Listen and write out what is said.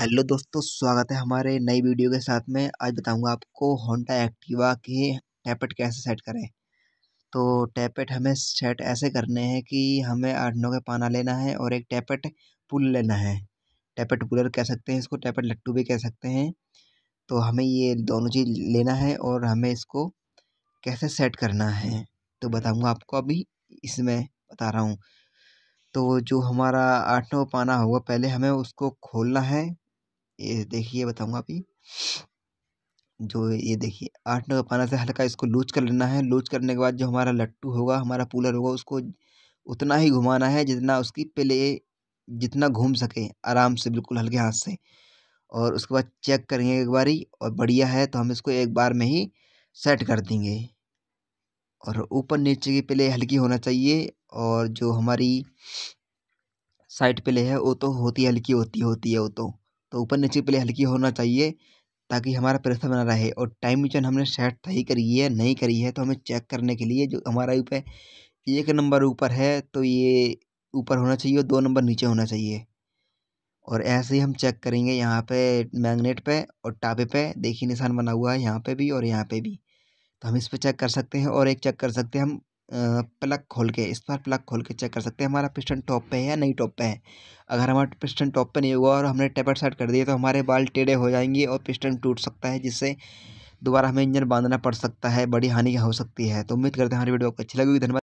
hello दोस्तों स्वागत है हमारे नई वीडियो के साथ में आज बताऊंगा आपको होंडा एक्टिवा के टैपेट कैसे सेट करें तो टैपेट हमें सेट ऐसे करने हैं कि हमें आठ नौ का पाना लेना है और एक टैपेट पुल लेना है टैपेट पुलर कह सकते हैं इसको टैपेट लट्टू भी कह सकते हैं तो हमें ये दोनों चीज़ लेना है और हमें इसको कैसे सेट करना है तो बताऊँगा आपको अभी इसमें बता रहा हूँ तो जो हमारा आठ नौ पाना होगा पहले हमें उसको खोलना है ये देखिए बताऊँगा अभी जो ये देखिए आठ नौ तो पाना से हल्का इसको लूज कर लेना है लूज करने के बाद जो हमारा लट्टू होगा हमारा पूलर होगा उसको उतना ही घुमाना है जितना उसकी पहले जितना घूम सके आराम से बिल्कुल हल्के हाथ से और उसके बाद चेक करेंगे एक बारी और बढ़िया है तो हम इसको एक बार में ही सेट कर देंगे और ऊपर नीचे की पहले हल्की होना चाहिए और जो हमारी साइड प्ले है वो तो होती हल्की होती होती है वो तो तो ऊपर नीचे पहले हल्की होना चाहिए ताकि हमारा प्रेशर बना रहे और टाइम मिशन हमने सेट सही करी है नहीं करी है तो हमें चेक करने के लिए जो हमारा ऊपर एक नंबर ऊपर है तो ये ऊपर होना चाहिए और दो नंबर नीचे होना चाहिए और ऐसे ही हम चेक करेंगे यहाँ पे मैग्नेट पे और टापे पे देखिए निशान बना हुआ है यहाँ पे भी और यहाँ पे भी तो हम इस पर चेक कर सकते हैं और एक चेक कर सकते हैं हम प्लग खोल के इस बार प्लग खोल के चेक कर सकते हैं हमारा पिस्टन टॉप पे है या नहीं टॉप पे है अगर हमारा पिस्टन टॉप पे नहीं हुआ और हमने टेपर साइड कर दिया तो हमारे बाल टेढ़े हो जाएंगे और पिस्टन टूट सकता है जिससे दोबारा हमें इंजन बांधना पड़ सकता है बड़ी हानि हो सकती है तो उम्मीद करते हैं हमारी वीडियो को अच्छी लगेगी धन्यवाद